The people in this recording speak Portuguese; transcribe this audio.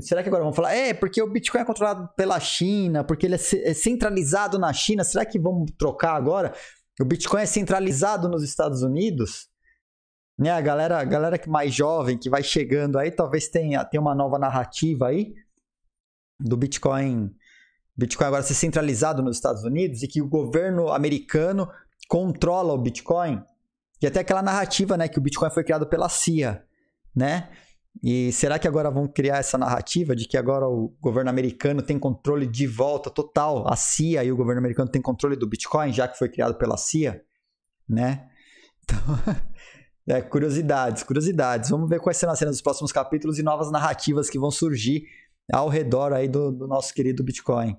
Será que agora vão falar, é, porque o Bitcoin é controlado pela China, porque ele é, é centralizado na China, será que vamos trocar agora? O Bitcoin é centralizado nos Estados Unidos? Né, a galera, a galera que mais jovem, que vai chegando aí, talvez tenha, tenha uma nova narrativa aí do Bitcoin, Bitcoin agora ser centralizado nos Estados Unidos e que o governo americano controla o Bitcoin. E até aquela narrativa, né, que o Bitcoin foi criado pela CIA, né? E será que agora vão criar essa narrativa de que agora o governo americano tem controle de volta total? A CIA e o governo americano tem controle do Bitcoin, já que foi criado pela CIA, né? Então, é, curiosidades, curiosidades. Vamos ver quais serão as cenas dos próximos capítulos e novas narrativas que vão surgir ao redor aí do, do nosso querido Bitcoin.